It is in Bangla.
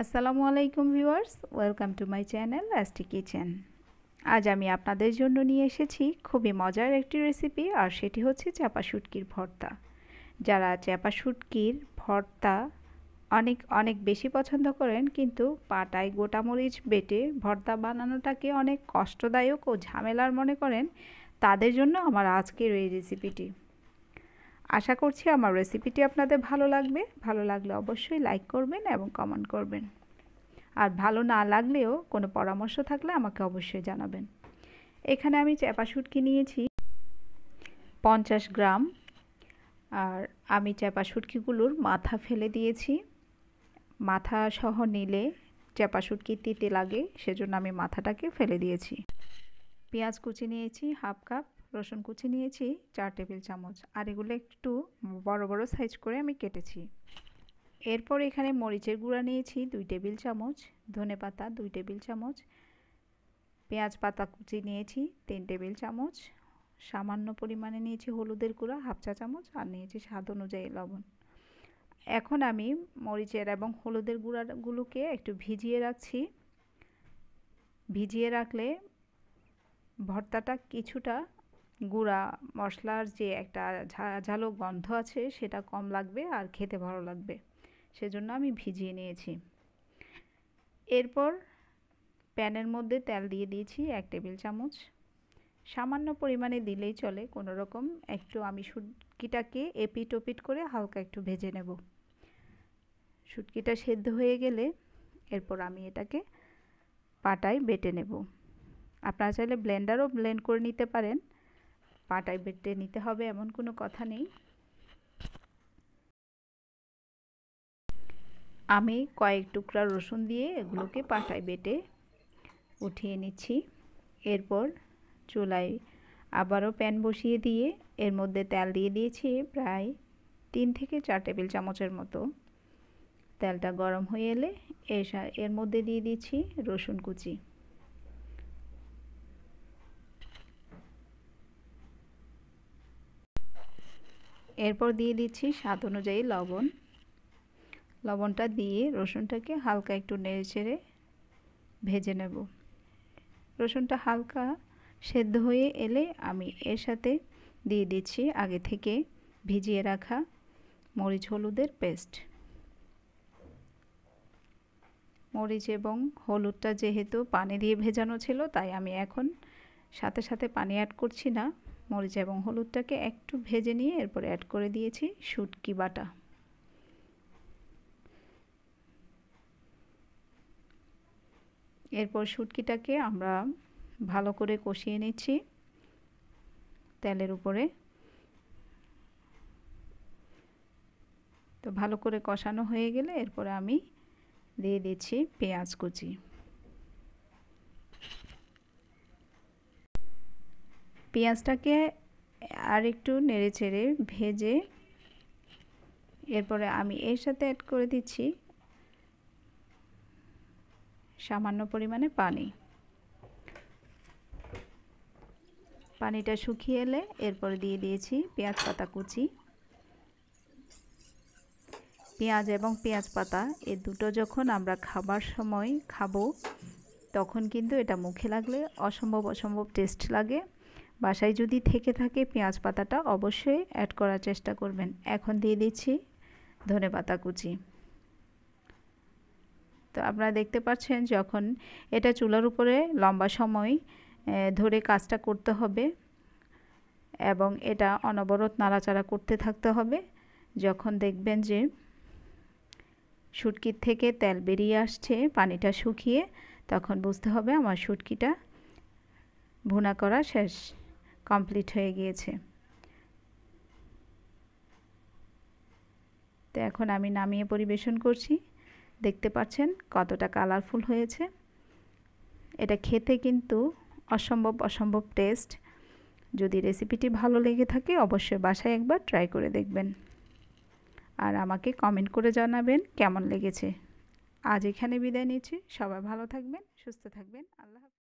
আসসালামু আলাইকুম viewers welcome to my channel অ্যাস্টি কিচেন আজ আমি আপনাদের জন্য নিয়ে এসেছি খুবই মজার একটি রেসিপি আর সেটি হচ্ছে চাপা শুটকির ভর্তা যারা চাপা শুটকির ভর্তা অনেক অনেক বেশি পছন্দ করেন কিন্তু পাটায় গোটামরিচ বেটে ভর্তা বানানোটাকে অনেক কষ্টদায়ক ও ঝামেলার মনে করেন তাদের জন্য আমার আজকের এই রেসিপিটি আশা করছি আমার রেসিপিটি আপনাদের ভালো লাগবে ভালো লাগলে অবশ্যই লাইক করবেন এবং কমেন্ট করবেন আর ভালো না লাগলেও কোনো পরামর্শ থাকলে আমাকে অবশ্যই জানাবেন এখানে আমি চ্যাপা শুটকি নিয়েছি পঞ্চাশ গ্রাম আর আমি চ্যাপা শুটকিগুলোর মাথা ফেলে দিয়েছি মাথা সহ নিলে চ্যাপা শুটকি তিতে লাগে সেজন্য আমি মাথাটাকে ফেলে দিয়েছি পেঁয়াজ কুচি নিয়েছি হাফ কাপ রসুন কুচি নিয়েছি চার টেবিল চামচ আর এগুলো একটু বড় বড় সাইজ করে আমি কেটেছি এরপর এখানে মরিচের গুঁড়া নিয়েছি দুই টেবিল চামচ ধনে পাতা দুই টেবিল চামচ পেঁয়াজ পাতা কুচি নিয়েছি তিন টেবিল চামচ সামান্য পরিমাণে নিয়েছি হলুদের গুঁড়া হাফ চা চামচ আর নিয়েছি স্বাদ অনুযায়ী লবণ এখন আমি মরিচের এবং হলুদের গুঁড়াগুলোকে একটু ভিজিয়ে রাখছি ভিজিয়ে রাখলে ভর্তাটা কিছুটা গুঁড়া মশলার যে একটা ঝাঝালো গন্ধ আছে সেটা কম লাগবে আর খেতে ভালো লাগবে সেজন্য আমি ভিজিয়ে নিয়েছি এরপর প্যানের মধ্যে তেল দিয়ে দিয়েছি এক টেবিল চামচ সামান্য পরিমাণে দিলেই চলে কোনো রকম একটু আমি শুটকিটাকে এপিটোপিট ওপিট করে হালকা একটু ভেজে নেব শুটকিটা সেদ্ধ হয়ে গেলে এরপর আমি এটাকে পাটায় বেটে নেব আপনারা চাইলে ব্লেন্ডারও ব্লেন্ড করে নিতে পারেন পাটায় বেটে নিতে হবে এমন কোনো কথা নেই আমি কয়েক টুকরা রসুন দিয়ে এগুলোকে পাটায় বেটে উঠিয়ে নিচ্ছি এরপর চুলায় আবারও প্যান বসিয়ে দিয়ে এর মধ্যে তেল দিয়ে দিয়েছি প্রায় তিন থেকে চার টেবিল চামচের মতো তেলটা গরম হয়ে এলে এর মধ্যে দিয়ে দিচ্ছি রসুন কুচি এরপর দিয়ে দিচ্ছি স্বাদ অনুযায়ী লবণ লবণটা দিয়ে রসুনটাকে হালকা একটু নেড়ে ছেড়ে ভেজে নেব রসুনটা হালকা সেদ্ধ হয়ে এলে আমি এর সাথে দিয়ে দিচ্ছি আগে থেকে ভিজিয়ে রাখা মরিচ হলুদের পেস্ট মরিচ এবং হলুদটা যেহেতু পানি দিয়ে ভেজানো ছিল তাই আমি এখন সাথে সাথে পানি অ্যাড করছি না মরিচ এবং হলুদটাকে একটু ভেজে নিয়ে এরপর অ্যাড করে দিয়েছি শুটকি বাটা এরপর শুটকিটাকে আমরা ভালো করে কষিয়ে নিচ্ছি তেলের উপরে তো ভালো করে কষানো হয়ে গেলে এরপরে আমি দিয়ে দিচ্ছি পেঁয়াজ কুচি পেঁয়াজটাকে আর একটু নেড়ে চেড়ে ভেজে এরপরে আমি এর সাথে অ্যাড করে দিচ্ছি সামান্য পরিমাণে পানি পানিটা শুকিয়ে এলে এরপরে দিয়ে দিয়েছি পেঁয়াজ পাতা কুচি পেঁয়াজ এবং পেঁয়াজ পাতা এ দুটো যখন আমরা খাবার সময় খাবো তখন কিন্তু এটা মুখে লাগলে অসম্ভব অসম্ভব টেস্ট লাগে বাসায় যদি থেকে থাকে পেঁয়াজ পাতাটা অবশ্যই অ্যাড করার চেষ্টা করবেন এখন দিয়ে দিচ্ছি ধনে পাতা কুচি তো আপনারা দেখতে পাচ্ছেন যখন এটা চুলার উপরে লম্বা সময় ধরে কাজটা করতে হবে এবং এটা অনবরত নাড়াচাড়া করতে থাকতে হবে যখন দেখবেন যে শুটকির থেকে তেল বেরিয়ে আসছে পানিটা শুকিয়ে তখন বুঝতে হবে আমার শুটকিটা ভুনা করা শেষ কমপ্লিট হয়ে গিয়েছে তো এখন আমি নামিয়ে পরিবেশন করছি দেখতে পাচ্ছেন কতটা কালারফুল হয়েছে এটা খেতে কিন্তু অসম্ভব অসম্ভব টেস্ট যদি রেসিপিটি ভালো লেগে থাকে অবশ্যই বাসায় একবার ট্রাই করে দেখবেন আর আমাকে কমেন্ট করে জানাবেন কেমন লেগেছে আজ এখানে বিদায় নিচ্ছি সবাই ভালো থাকবেন সুস্থ থাকবেন আল্লাহ